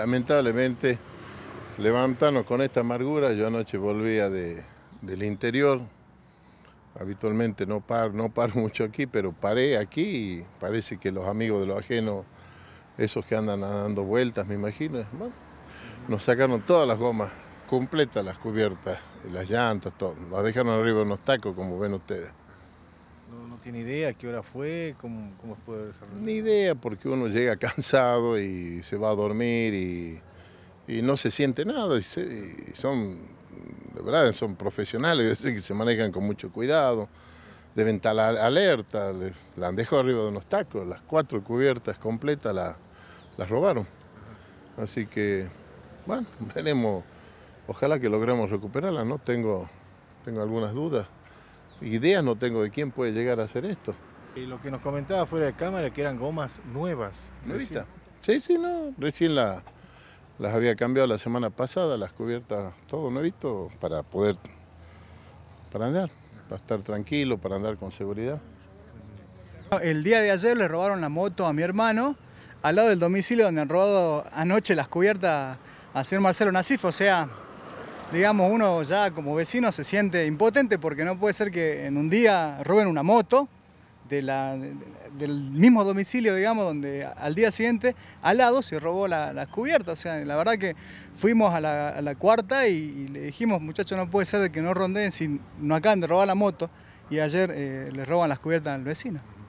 lamentablemente levantamos con esta amargura. Yo anoche volvía del interior. Habitualmente no paro, no paro mucho aquí, pero paré aquí y parece que los amigos de los ajenos, esos que andan dando vueltas, me imagino, nos sacaron todas las gomas, completas las cubiertas, las llantas, todo. Las dejaron arriba unos tacos, como ven ustedes. No, tiene idea qué hora fue, cómo, cómo puede desarrollar. Ni idea, porque uno llega cansado y se va a dormir y, no se siente nada. Y, son, de verdad, son profesionales, que se manejan con mucho cuidado. Deben estar alerta, la han dejado arriba de unos tacos, las cuatro cubiertas completas la, las robaron. Así que, bueno, veremos. Ojalá que logremos recuperarla, ¿no? Tengo, tengo algunas dudas ideas no tengo de quién puede llegar a hacer esto. Y lo que nos comentaba fuera de cámara que eran gomas nuevas. ¿Nuevita? Sí, sí, no. Recién las había cambiado la semana pasada, las cubiertas, todo nuevito, para poder para andar, para estar tranquilo, para andar con seguridad. El día de ayer le robaron la moto a mi hermano, al lado del domicilio donde han robado anoche las cubiertas a señor Marcelo Nasif, o sea, digamos, uno ya como vecino se siente impotente porque no puede ser que en un día roben una moto del mismo domicilio, digamos, donde al día siguiente al lado se robó la cubierta. O sea, la verdad que fuimos a la, cuarta y, le dijimos, muchachos, no puede ser que no ronden, si no acaban de robar la moto y ayer eh, le roban las cubiertas al vecino.